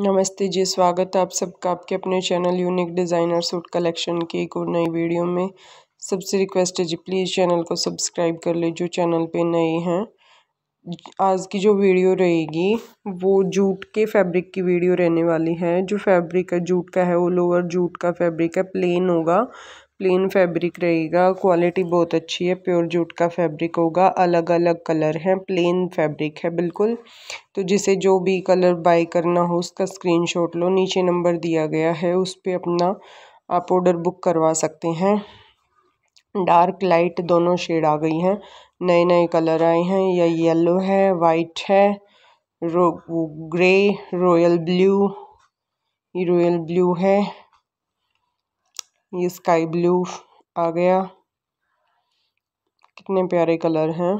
नमस्ते जी स्वागत है आप सबका आपके अपने channel unique designer suit collection की एक और नई वीडियो में सबसे रिक्वेस्ट है जी प्लीज़ चैनल को सब्सक्राइब कर ले जो चैनल पे नए हैं आज की जो वीडियो रहेगी वो जूट के फैब्रिक की वीडियो रहने वाली है जो फैब्रिक है जूट का है वो ओवर जूट का फैब्रिक है प्लेन होगा प्लेन फैब्रिक रहेगा क्वालिटी बहुत अच्छी है प्योर जूट का फैब्रिक होगा अलग अलग कलर है प्लेन फैब्रिक है बिल्कुल तो जिसे जो भी कलर बाय करना हो उसका स्क्रीनशॉट लो नीचे नंबर दिया गया है उस पर अपना आप ऑर्डर बुक करवा सकते हैं डार्क लाइट दोनों शेड आ गई हैं नए नए कलर आए हैं या येलो है वाइट है रो grey royal blue royal blue है ये स्काई ब्लू आ गया कितने प्यारे कलर हैं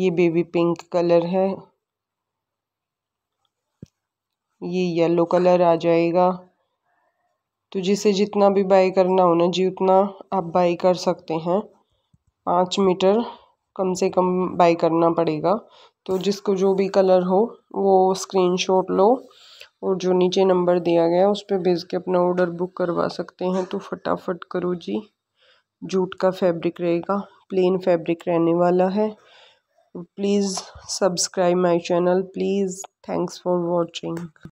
ये बेबी पिंक कलर है ये येलो कलर आ जाएगा तो जिसे जितना भी बाई करना हो ना जी उतना आप बाई कर सकते हैं पाँच मीटर कम से कम बाई करना पड़ेगा तो जिसको जो भी कलर हो वो स्क्रीनशॉट लो और जो नीचे नंबर दिया गया है उस पर भेज के अपना ऑर्डर बुक करवा सकते हैं तो फटाफट करो जी जूट का फैब्रिक रहेगा प्लेन फैब्रिक रहने वाला है please subscribe my channel please thanks for watching